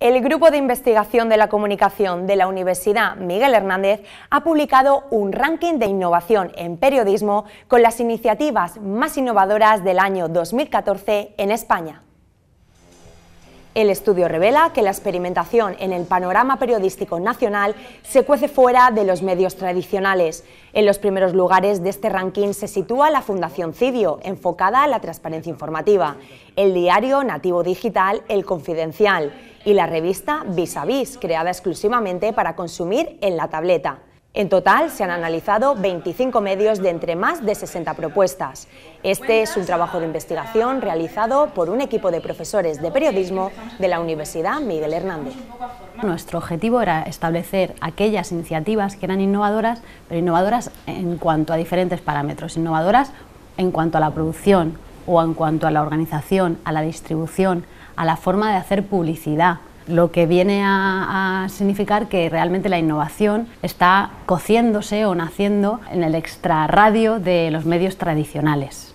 El Grupo de Investigación de la Comunicación de la Universidad Miguel Hernández ha publicado un ranking de innovación en periodismo con las iniciativas más innovadoras del año 2014 en España. El estudio revela que la experimentación en el panorama periodístico nacional se cuece fuera de los medios tradicionales. En los primeros lugares de este ranking se sitúa la Fundación Cidio, enfocada a la transparencia informativa, el diario nativo digital El Confidencial, y la revista Vis Vis, creada exclusivamente para consumir en la tableta. En total se han analizado 25 medios de entre más de 60 propuestas. Este es un trabajo de investigación realizado por un equipo de profesores de periodismo de la Universidad Miguel Hernández. Nuestro objetivo era establecer aquellas iniciativas que eran innovadoras, pero innovadoras en cuanto a diferentes parámetros, innovadoras en cuanto a la producción, o en cuanto a la organización, a la distribución, a la forma de hacer publicidad, lo que viene a, significar que realmente la innovación está cociéndose o naciendo en el extrarradio de los medios tradicionales.